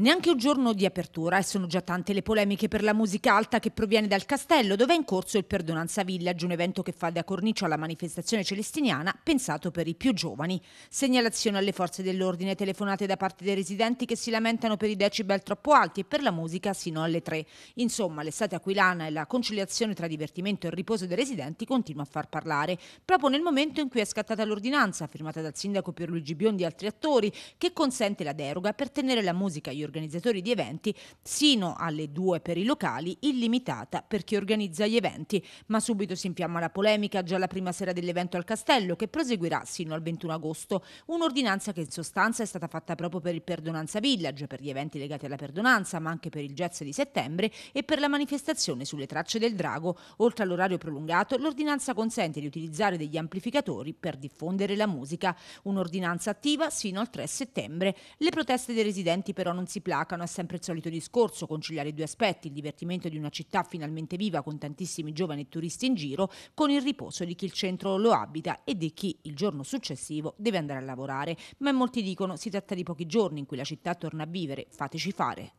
Neanche un giorno di apertura e sono già tante le polemiche per la musica alta che proviene dal castello dove è in corso il Perdonanza Village, un evento che fa da cornice alla manifestazione celestiniana pensato per i più giovani. Segnalazione alle forze dell'ordine, telefonate da parte dei residenti che si lamentano per i decibel troppo alti e per la musica sino alle tre. Insomma, l'estate aquilana e la conciliazione tra divertimento e riposo dei residenti continua a far parlare, proprio nel momento in cui è scattata l'ordinanza firmata dal sindaco Pierluigi Biondi e altri attori che consente la deroga per tenere la musica e organizzatori di eventi, sino alle 2 per i locali, illimitata per chi organizza gli eventi. Ma subito si infiamma la polemica già la prima sera dell'evento al castello, che proseguirà sino al 21 agosto. Un'ordinanza che in sostanza è stata fatta proprio per il Perdonanza Village, per gli eventi legati alla perdonanza, ma anche per il jazz di settembre e per la manifestazione sulle tracce del drago. Oltre all'orario prolungato, l'ordinanza consente di utilizzare degli amplificatori per diffondere la musica. Un'ordinanza attiva sino al 3 settembre. Le proteste dei residenti però non si placano è sempre il solito discorso, conciliare i due aspetti, il divertimento di una città finalmente viva con tantissimi giovani e turisti in giro, con il riposo di chi il centro lo abita e di chi il giorno successivo deve andare a lavorare. Ma molti dicono si tratta di pochi giorni in cui la città torna a vivere, fateci fare.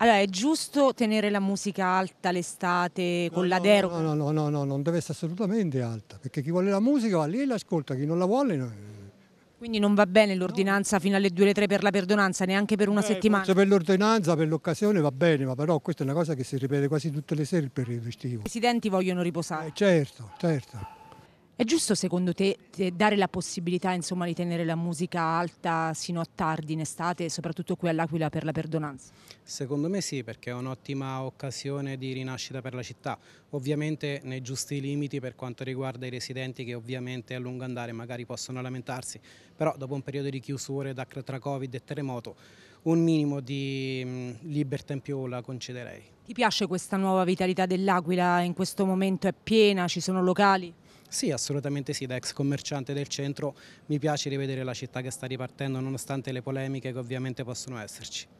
Allora, è giusto tenere la musica alta l'estate con no, la deroga? No no, no, no, no, non deve essere assolutamente alta, perché chi vuole la musica va lì e l'ascolta, chi non la vuole... No quindi non va bene l'ordinanza fino alle 2 alle 3 per la perdonanza, neanche per una eh, settimana? Per l'ordinanza, per l'occasione va bene, ma però questa è una cosa che si ripete quasi tutte le sere per il periodo estivo. I residenti vogliono riposare? Eh, certo, certo. È giusto secondo te dare la possibilità insomma, di tenere la musica alta sino a tardi in estate, soprattutto qui all'Aquila per la perdonanza? Secondo me sì, perché è un'ottima occasione di rinascita per la città, ovviamente nei giusti limiti per quanto riguarda i residenti che ovviamente a lungo andare magari possono lamentarsi, però dopo un periodo di chiusure tra Covid e terremoto un minimo di mm, libertà in più la concederei. Ti piace questa nuova vitalità dell'Aquila? In questo momento è piena, ci sono locali? Sì, assolutamente sì, da ex commerciante del centro mi piace rivedere la città che sta ripartendo nonostante le polemiche che ovviamente possono esserci.